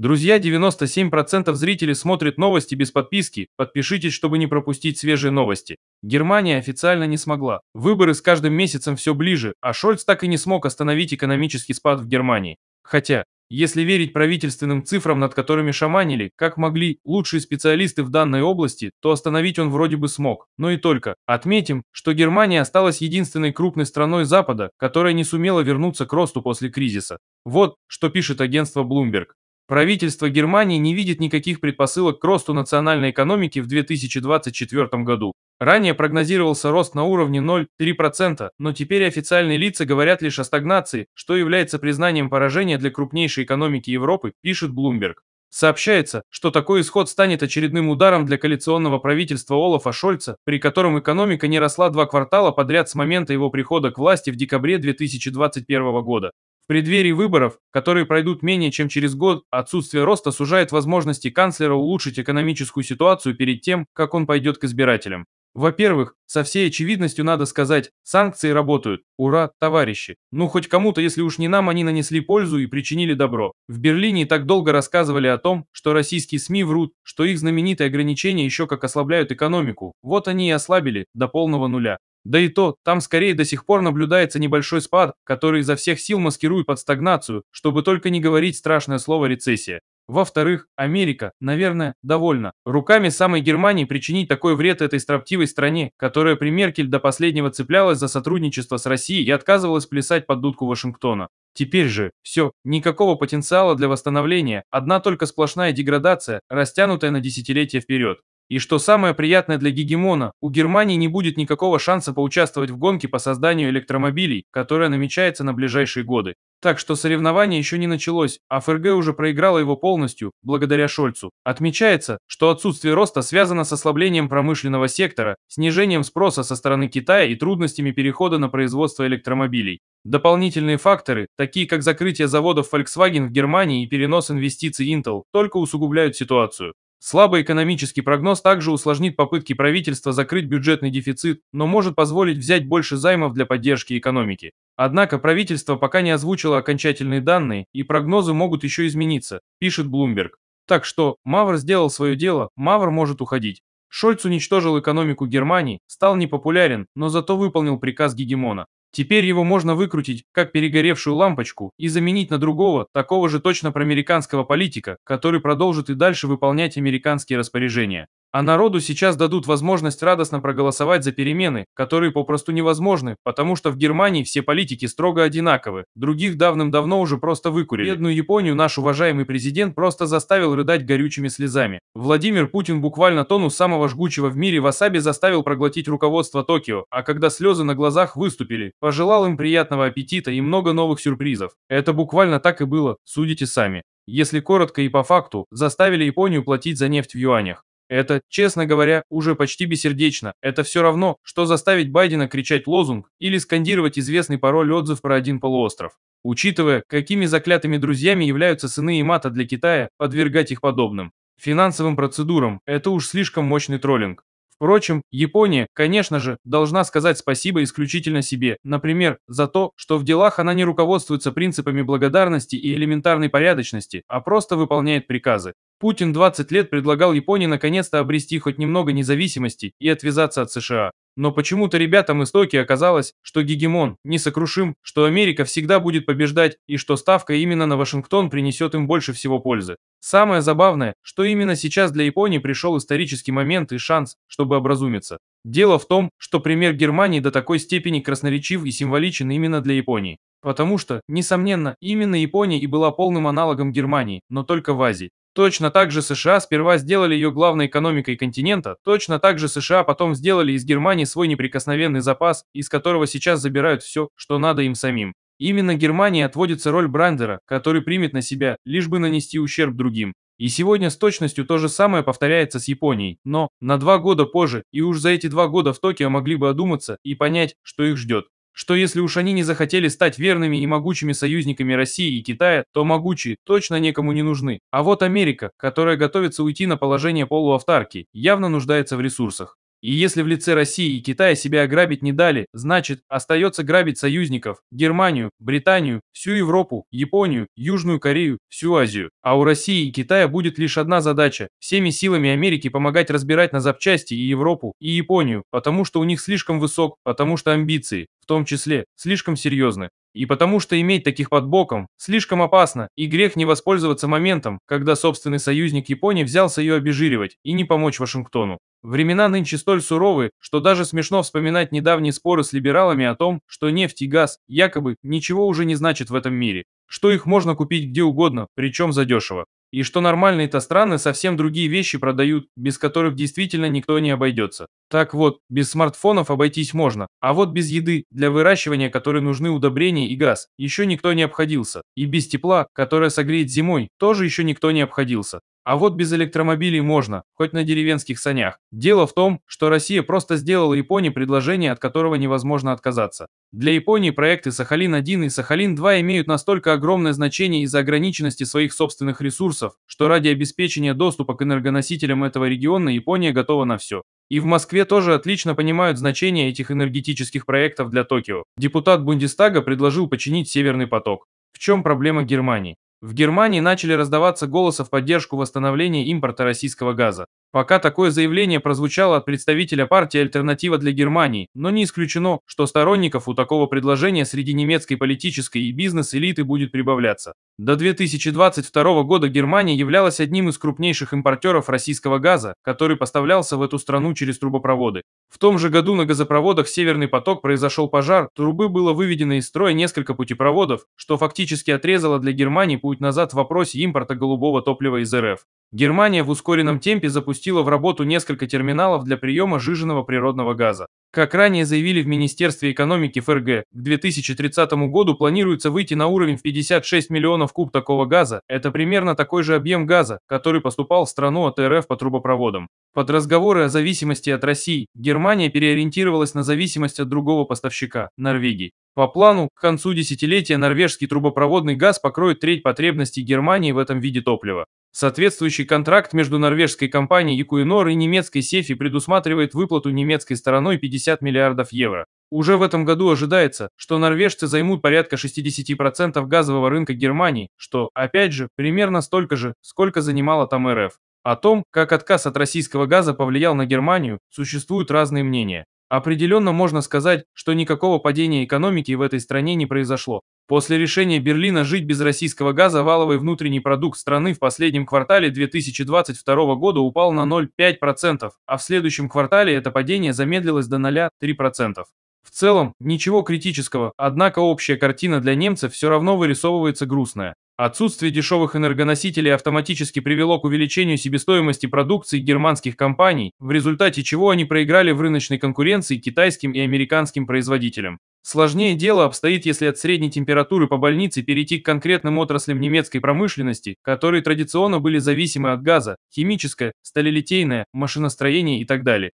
Друзья, 97% зрителей смотрят новости без подписки. Подпишитесь, чтобы не пропустить свежие новости. Германия официально не смогла. Выборы с каждым месяцем все ближе, а Шольц так и не смог остановить экономический спад в Германии. Хотя, если верить правительственным цифрам, над которыми шаманили, как могли лучшие специалисты в данной области, то остановить он вроде бы смог, но и только. Отметим, что Германия осталась единственной крупной страной Запада, которая не сумела вернуться к росту после кризиса. Вот, что пишет агентство Bloomberg. Правительство Германии не видит никаких предпосылок к росту национальной экономики в 2024 году. Ранее прогнозировался рост на уровне 0,3%, но теперь официальные лица говорят лишь о стагнации, что является признанием поражения для крупнейшей экономики Европы, пишет Bloomberg. Сообщается, что такой исход станет очередным ударом для коалиционного правительства Олафа Шольца, при котором экономика не росла два квартала подряд с момента его прихода к власти в декабре 2021 года преддверии выборов, которые пройдут менее чем через год, отсутствие роста сужает возможности канцлера улучшить экономическую ситуацию перед тем, как он пойдет к избирателям. Во-первых, со всей очевидностью надо сказать, санкции работают. Ура, товарищи. Ну хоть кому-то, если уж не нам, они нанесли пользу и причинили добро. В Берлине так долго рассказывали о том, что российские СМИ врут, что их знаменитые ограничения еще как ослабляют экономику. Вот они и ослабили, до полного нуля. Да и то, там скорее до сих пор наблюдается небольшой спад, который изо всех сил маскирует под стагнацию, чтобы только не говорить страшное слово «рецессия». Во-вторых, Америка, наверное, довольна. Руками самой Германии причинить такой вред этой строптивой стране, которая при Меркель до последнего цеплялась за сотрудничество с Россией и отказывалась плясать под дудку Вашингтона. Теперь же, все, никакого потенциала для восстановления, одна только сплошная деградация, растянутая на десятилетия вперед. И что самое приятное для гегемона, у Германии не будет никакого шанса поучаствовать в гонке по созданию электромобилей, которая намечается на ближайшие годы. Так что соревнование еще не началось, а ФРГ уже проиграла его полностью, благодаря Шольцу. Отмечается, что отсутствие роста связано с ослаблением промышленного сектора, снижением спроса со стороны Китая и трудностями перехода на производство электромобилей. Дополнительные факторы, такие как закрытие заводов Volkswagen в Германии и перенос инвестиций Intel, только усугубляют ситуацию. Слабый экономический прогноз также усложнит попытки правительства закрыть бюджетный дефицит, но может позволить взять больше займов для поддержки экономики. Однако правительство пока не озвучило окончательные данные, и прогнозы могут еще измениться, пишет Блумберг. Так что Мавр сделал свое дело, Мавр может уходить. Шольц уничтожил экономику Германии, стал непопулярен, но зато выполнил приказ гегемона. Теперь его можно выкрутить, как перегоревшую лампочку, и заменить на другого, такого же точно проамериканского политика, который продолжит и дальше выполнять американские распоряжения. А народу сейчас дадут возможность радостно проголосовать за перемены, которые попросту невозможны, потому что в Германии все политики строго одинаковы, других давным-давно уже просто выкурили. Бедную Японию наш уважаемый президент просто заставил рыдать горючими слезами. Владимир Путин буквально тону самого жгучего в мире васаби заставил проглотить руководство Токио, а когда слезы на глазах выступили, пожелал им приятного аппетита и много новых сюрпризов. Это буквально так и было, судите сами если коротко и по факту, заставили Японию платить за нефть в юанях. Это, честно говоря, уже почти бессердечно. Это все равно, что заставить Байдена кричать лозунг или скандировать известный пароль отзыв про один полуостров. Учитывая, какими заклятыми друзьями являются сыны и мата для Китая, подвергать их подобным финансовым процедурам – это уж слишком мощный троллинг. Впрочем, Япония, конечно же, должна сказать спасибо исключительно себе, например, за то, что в делах она не руководствуется принципами благодарности и элементарной порядочности, а просто выполняет приказы. Путин 20 лет предлагал Японии наконец-то обрести хоть немного независимости и отвязаться от США. Но почему-то ребятам из Токио оказалось, что гегемон несокрушим, что Америка всегда будет побеждать и что ставка именно на Вашингтон принесет им больше всего пользы. Самое забавное, что именно сейчас для Японии пришел исторический момент и шанс, чтобы образумиться. Дело в том, что пример Германии до такой степени красноречив и символичен именно для Японии. Потому что, несомненно, именно Япония и была полным аналогом Германии, но только в Азии. Точно так же США сперва сделали ее главной экономикой континента, точно так же США потом сделали из Германии свой неприкосновенный запас, из которого сейчас забирают все, что надо им самим. Именно Германии отводится роль брандера, который примет на себя, лишь бы нанести ущерб другим. И сегодня с точностью то же самое повторяется с Японией, но на два года позже, и уж за эти два года в Токио могли бы одуматься и понять, что их ждет что если уж они не захотели стать верными и могучими союзниками России и Китая, то могучие точно никому не нужны. А вот Америка, которая готовится уйти на положение полуавтарки, явно нуждается в ресурсах. И если в лице России и Китая себя ограбить не дали, значит, остается грабить союзников – Германию, Британию, всю Европу, Японию, Южную Корею, всю Азию. А у России и Китая будет лишь одна задача – всеми силами Америки помогать разбирать на запчасти и Европу, и Японию, потому что у них слишком высок, потому что амбиции, в том числе, слишком серьезны. И потому что иметь таких под боком слишком опасно, и грех не воспользоваться моментом, когда собственный союзник Японии взялся ее обезжиривать и не помочь Вашингтону. Времена нынче столь суровы, что даже смешно вспоминать недавние споры с либералами о том, что нефть и газ якобы ничего уже не значат в этом мире, что их можно купить где угодно, причем задешево и что нормальные-то страны совсем другие вещи продают, без которых действительно никто не обойдется. Так вот, без смартфонов обойтись можно, а вот без еды, для выращивания которой нужны удобрения и газ, еще никто не обходился. И без тепла, которое согреет зимой, тоже еще никто не обходился. А вот без электромобилей можно, хоть на деревенских санях. Дело в том, что Россия просто сделала Японии предложение, от которого невозможно отказаться. Для Японии проекты Сахалин-1 и Сахалин-2 имеют настолько огромное значение из-за ограниченности своих собственных ресурсов, что ради обеспечения доступа к энергоносителям этого региона Япония готова на все. И в Москве тоже отлично понимают значение этих энергетических проектов для Токио. Депутат Бундестага предложил починить Северный поток. В чем проблема Германии? В Германии начали раздаваться голоса в поддержку восстановления импорта российского газа. Пока такое заявление прозвучало от представителя партии «Альтернатива для Германии», но не исключено, что сторонников у такого предложения среди немецкой политической и бизнес-элиты будет прибавляться. До 2022 года Германия являлась одним из крупнейших импортеров российского газа, который поставлялся в эту страну через трубопроводы. В том же году на газопроводах «Северный поток» произошел пожар, трубы было выведено из строя несколько путепроводов, что фактически отрезало для Германии путь путь назад в вопросе импорта голубого топлива из РФ. Германия в ускоренном хм. темпе запустила в работу несколько терминалов для приема жиженного природного газа. Как ранее заявили в Министерстве экономики ФРГ, к 2030 году планируется выйти на уровень в 56 миллионов куб такого газа. Это примерно такой же объем газа, который поступал в страну от РФ по трубопроводам. Под разговоры о зависимости от России Германия переориентировалась на зависимость от другого поставщика – Норвегии. По плану, к концу десятилетия норвежский трубопроводный газ покроет треть потребностей Германии в этом виде топлива. Соответствующий контракт между норвежской компанией Якуинор и немецкой Сефи предусматривает выплату немецкой стороной 50 миллиардов евро. Уже в этом году ожидается, что норвежцы займут порядка 60% газового рынка Германии, что, опять же, примерно столько же, сколько занимала там РФ. О том, как отказ от российского газа повлиял на Германию, существуют разные мнения. Определенно можно сказать, что никакого падения экономики в этой стране не произошло. После решения Берлина жить без российского газа валовый внутренний продукт страны в последнем квартале 2022 года упал на 0,5%, а в следующем квартале это падение замедлилось до 0,3%. В целом, ничего критического, однако общая картина для немцев все равно вырисовывается грустная. Отсутствие дешевых энергоносителей автоматически привело к увеличению себестоимости продукции германских компаний, в результате чего они проиграли в рыночной конкуренции китайским и американским производителям. Сложнее дело обстоит, если от средней температуры по больнице перейти к конкретным отраслям немецкой промышленности, которые традиционно были зависимы от газа, химическая, сталелитейная, машиностроение и так далее.